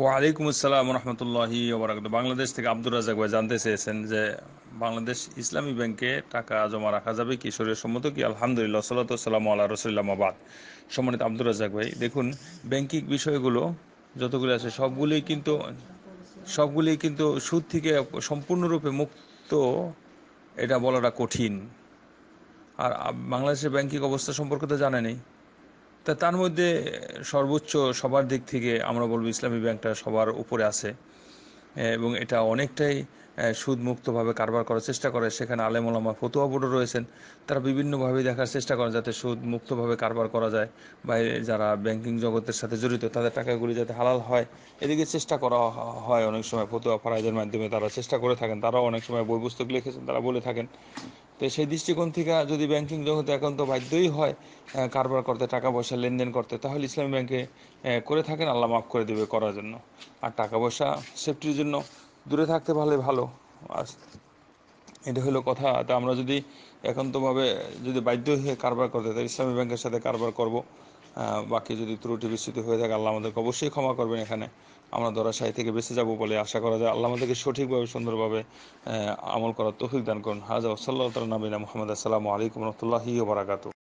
ওয়ালাইকুম আসসালাম রহমতুল্লাহি বাংলাদেশ থেকে আব্দুর রাজাক ভাই জানতে চেয়েছেন যে বাংলাদেশ ইসলামী ব্যাংকে টাকা জমা রাখা যাবে কি শরীর সম্মত কি আলহামদুলিল্লাহ সাল্লাম আল্লাহ রসুল্লামাবাদ সম্মানিত আব্দুর রাজাক ভাই দেখুন ব্যাংকিং বিষয়গুলো যতগুলো আছে সবগুলোই কিন্তু সবগুলি কিন্তু সুদ থেকে সম্পূর্ণরূপে মুক্ত এটা বলাটা কঠিন আর বাংলাদেশের ব্যাংকিং অবস্থা সম্পর্কে তো জানেনি তা তার মধ্যে সর্বোচ্চ সবার দিক থেকে আমরা বলবো ইসলামী ব্যাংকটা সবার উপরে আছে এবং এটা অনেকটাই সুদমুক্তভাবে কারবার করার চেষ্টা করে সেখানে আলেমুলামা ফতুয়া বোর্ডও রয়েছেন তারা বিভিন্নভাবে দেখার চেষ্টা করেন যাতে সুদমুক্তভাবে কারবার করা যায় বা যারা ব্যাংকিং জগতের সাথে জড়িত তাদের টাকাগুলি যাতে হালাল হয় এদিকে চেষ্টা করা হয় অনেক সময় ফতুয়া ফারাইদের মাধ্যমে তারা চেষ্টা করে থাকেন তারাও অনেক সময় বই পুস্তক লিখেছেন তারা বলে থাকেন তো সেই দৃষ্টিকোণ থেকে যদি ব্যাংকিং জগতে এখন তো বাধ্যই হয় কারবার করতে টাকা পয়সা লেনদেন করতে তাহলে ইসলামী ব্যাংকে করে থাকেন আল্লাহ মাফ করে দেবে করার জন্য আর টাকা পয়সা সেফটির জন্য দূরে থাকতে পারলে ভালো আর এটা হলো কথা তা আমরা যদি একান্তভাবে যদি বাধ্য হয়ে কারবার করতে তাহলে ইসলামী ব্যাংকের সাথে কারবার করব বাকি যদি ত্রুটি বিচ্যুতি হয়ে থাকে আল্লাহ আমাদেরকে অবশ্যই ক্ষমা করবেন এখানে আমরা ধরাশাহী থেকে বেঁচে যাব বলে আশা করা যায় আল্লাহ আমাদেরকে সঠিকভাবে সুন্দরভাবে আমল করার তৌফিক দান করুন হাজা সাল্লাহ নবীনা মোহাম্মদ আসসালামু আলাইকুম রহমতুল্লাহি বারাকাতু